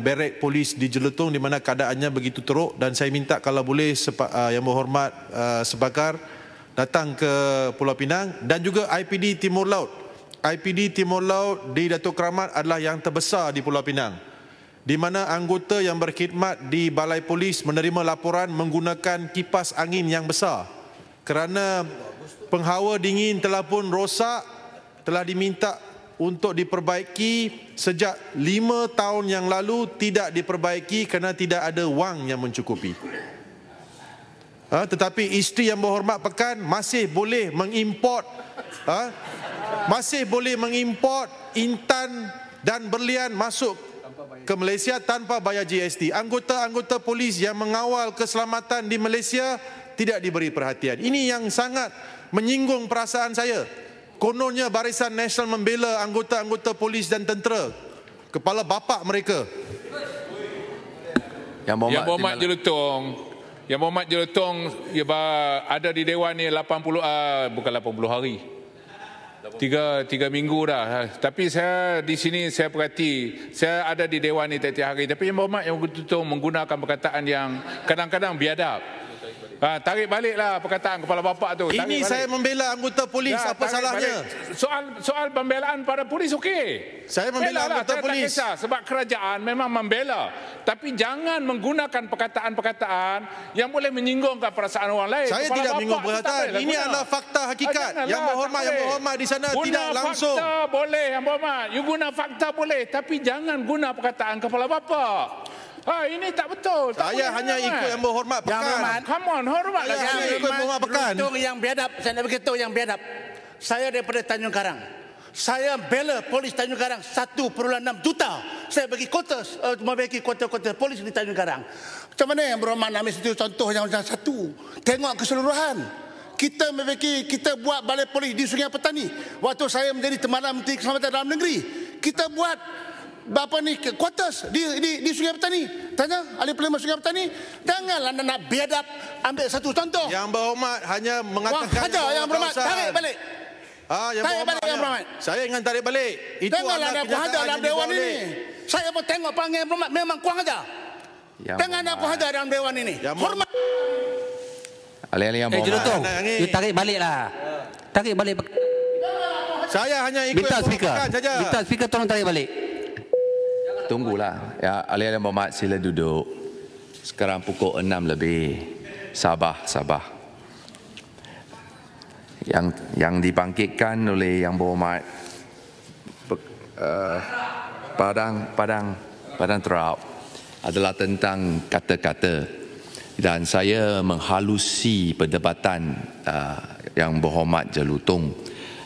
Beret polis di Jelutong di mana keadaannya begitu teruk dan saya minta kalau boleh sepa, uh, yang berhormat uh, sebakar datang ke Pulau Pinang dan juga IPD Timur Laut. IPD Timur Laut di Datuk Keramat adalah yang terbesar di Pulau Pinang di mana anggota yang berkhidmat di balai polis menerima laporan menggunakan kipas angin yang besar kerana penghawa dingin telah pun rosak telah diminta untuk diperbaiki sejak lima tahun yang lalu tidak diperbaiki kerana tidak ada wang yang mencukupi. Ha, tetapi isteri yang berhormat pekan masih boleh mengimport ha, masih boleh mengimport intan dan berlian masuk ke Malaysia tanpa bayar GST. Anggota-anggota polis yang mengawal keselamatan di Malaysia tidak diberi perhatian. Ini yang sangat menyinggung perasaan saya kononnya barisan nasional membela anggota-anggota polis dan tentera. Kepala bapak mereka. Yang Muhammad, Yang Muhammad Jelutong. Yang Muhammad Jelutong ya ada di dewan ni 80 uh, ah, bukan 80 hari. Tiga, tiga minggu dah. Tapi saya di sini saya perhati, saya ada di Dewan ni tiap-tiap hari. Tapi yang berhormat yang menggunakan perkataan yang kadang-kadang biadab. Ha, tarik baliklah perkataan kepala bapa tu. Tarik Ini balik. saya membela anggota polis ya, apa salahnya? Balik. Soal soal pembelaan pada polis okey. Saya membela Belalah, anggota saya polis. Tak kisah, sebab kerajaan memang membela. Tapi jangan menggunakan perkataan-perkataan yang boleh menyinggungkan perasaan orang lain. Saya kepala tidak menyinggung perkataan. Ini guna. adalah fakta hakikat. Ha, yang berhormat yang berhormat di sana guna tidak langsung. Fakta boleh yang berhormat. You guna fakta boleh tapi jangan guna perkataan kepala bapa. Ha, ini tak betul. Tak saya hanya nama. ikut yang berhormat pekan. Yang berhormat. Come on, hormat. Lah, saya, saya hormat ikut berhormat pekan. Runtung yang biadab. Saya nak beritahu yang biadab. Saya daripada Tanjung Karang. Saya bela polis Tanjung Karang 1.6 juta. Saya bagi kota, uh, eh, bagi kota-kota polis di Tanjung Karang. Macam mana yang berhormat nak itu contoh yang macam satu. Tengok keseluruhan. Kita memiliki, kita buat balai polis di Sungai Petani. Waktu saya menjadi teman temanan Menteri Keselamatan Dalam Negeri. Kita buat Bapa ni kuartas di, di di Sungai Petani. Tanya ahli parlimen Sungai Petani, janganlah anda nak biadab ambil satu contoh. Yang berhormat hanya mengatakan Wah, hanya yang, yang berhormat tarik balik. Ha, yang tarik balik yang berhormat. Saya ingin tarik balik. Itu Tengoklah anda kuhaja dalam dewan ini. Saya pun tengok panggil yang berhormat memang kuang aja. Tengah anda kuhaja dalam dewan ini. Yang hormat. Ahli-ahli yang eh, berhormat. Eh, jodoh tu. Tarik baliklah. Tarik balik. Saya hanya ikut. Bintang speaker. Bintang speaker tolong tarik balik tunggulah. Ya, Ali yang berhormat sila duduk. Sekarang pukul enam lebih. Sabah, Sabah. Yang yang dibangkitkan oleh yang berhormat uh, eh, Padang Padang Padang Terap adalah tentang kata-kata dan saya menghalusi perdebatan uh, yang berhormat jalutung.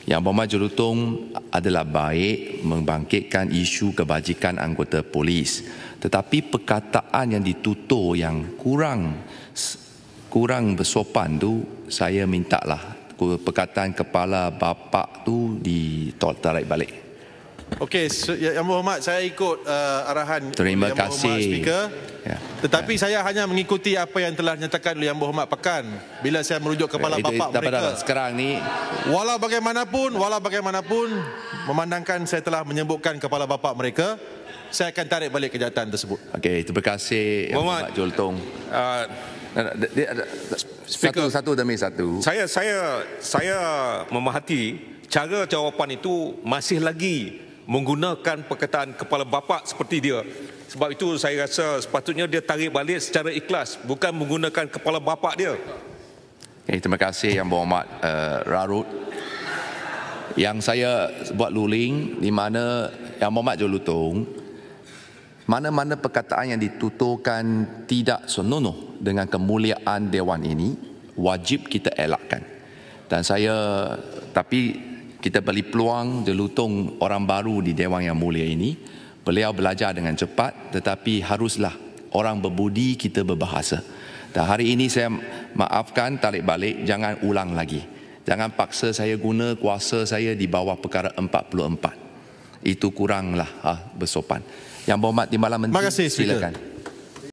Yang Bomba Jelutong adalah baik membangkitkan isu kebajikan anggota polis. Tetapi perkataan yang ditutur yang kurang kurang bersopan tu saya mintalah perkataan kepala bapak tu ditolak balik. Okey, so, ya, Yang Berhormat, saya ikut uh, arahan Terima Yang Berhormat Speaker. Ya. Tetapi ya. saya hanya mengikuti apa yang telah nyatakan oleh Yang Berhormat Pekan bila saya merujuk kepala ya, itu, mereka. Dapat, sekarang ni walau bagaimanapun, walau bagaimanapun memandangkan saya telah menyebutkan kepala bapa mereka, saya akan tarik balik kejahatan tersebut. Okey, terima kasih Yang Berhormat Jultong. Uh, satu satu demi satu. Saya saya saya memahati cara jawapan itu masih lagi menggunakan perkataan kepala bapa seperti dia. Sebab itu saya rasa sepatutnya dia tarik balik secara ikhlas bukan menggunakan kepala bapa dia. Okay, eh, terima kasih Yang Berhormat uh, Rarut. Yang saya buat luling di mana Yang Berhormat Jolutong mana-mana perkataan yang dituturkan tidak senonoh dengan kemuliaan dewan ini wajib kita elakkan. Dan saya tapi kita beri peluang jelutung orang baru di Dewan Yang Mulia ini. Beliau belajar dengan cepat tetapi haruslah orang berbudi kita berbahasa. Dan hari ini saya maafkan tarik balik, jangan ulang lagi. Jangan paksa saya guna kuasa saya di bawah perkara 44. Itu kuranglah ah, bersopan. Yang berhormat di malam menteri, silakan. Speaker.